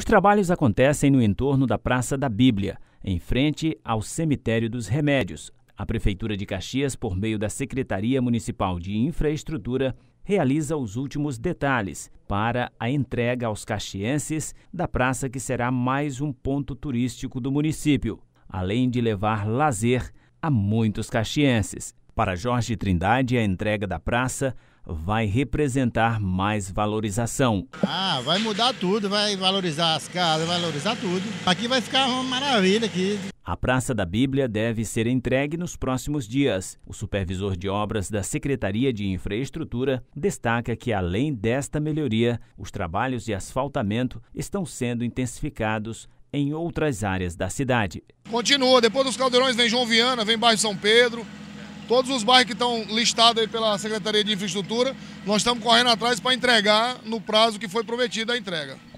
Os trabalhos acontecem no entorno da Praça da Bíblia, em frente ao Cemitério dos Remédios. A Prefeitura de Caxias, por meio da Secretaria Municipal de Infraestrutura, realiza os últimos detalhes para a entrega aos caxienses da praça que será mais um ponto turístico do município, além de levar lazer a muitos caxienses. Para Jorge Trindade, a entrega da praça vai representar mais valorização. Ah, vai mudar tudo, vai valorizar as casas, valorizar tudo. Aqui vai ficar uma maravilha aqui. A Praça da Bíblia deve ser entregue nos próximos dias. O supervisor de obras da Secretaria de Infraestrutura destaca que, além desta melhoria, os trabalhos de asfaltamento estão sendo intensificados em outras áreas da cidade. Continua, depois dos caldeirões vem João Viana, vem Bairro São Pedro, Todos os bairros que estão listados aí pela Secretaria de Infraestrutura, nós estamos correndo atrás para entregar no prazo que foi prometido a entrega.